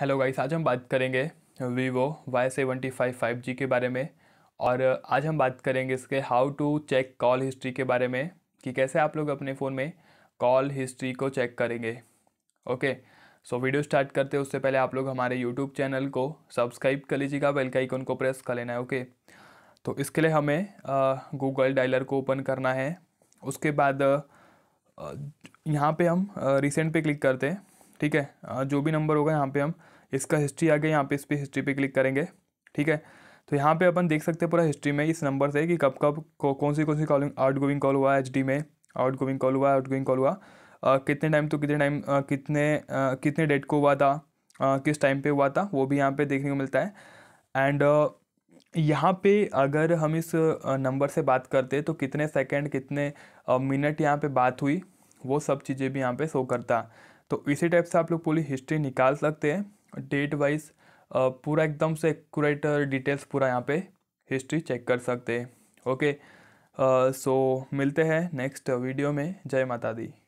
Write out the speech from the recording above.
hello guys आज हम बात करेंगे Vivo Y seventy five five G के बारे में और आज हम बात करेंगे इसके how to check call history के बारे में कि कैसे आप लोग अपने फ़ोन में कॉल हिस्ट्री को चेक करेंगे ओके सो वीडियो स्टार्ट करते हैं उससे पहले आप लोग हमारे यूट्यूब चैनल को सब्सक्राइब कर लीजिएगा बेल का आइकन को प्रेस कर लेना है ओके तो इसके लिए हमें गूगल डायलर को ओपन करना है उसके बाद यहाँ पे हम रिसेंट पे क्लिक करते हैं ठीक है जो भी नंबर होगा यहाँ पे हम इसका हिस्ट्री आ गया यहाँ पे इस पर हिस्ट्री पे क्लिक करेंगे ठीक है तो यहाँ पे अपन देख सकते हैं पूरा हिस्ट्री में इस नंबर से कि कब कब कौन सी कौन सी कॉलिंग आउट गोइंग कॉल हुआ एच डी में आउट गोविंग कॉल हुआ आउट गोइंग कॉल हुआ कितने टाइम तो कितने टाइम कितने कितने डेट को हुआ था किस टाइम पर हुआ था वो भी यहाँ पर देखने को मिलता है एंड यहाँ पे अगर हम इस नंबर से बात करते तो कितने सेकंड कितने मिनट यहाँ पे बात हुई वो सब चीज़ें भी यहाँ पे शो करता तो इसी टाइप से आप लोग पूरी हिस्ट्री निकाल सकते हैं डेट वाइज पूरा एकदम से एक्यूरेट डिटेल्स पूरा यहाँ पे हिस्ट्री चेक कर सकते हैं ओके सो मिलते हैं नेक्स्ट वीडियो में जय माता दी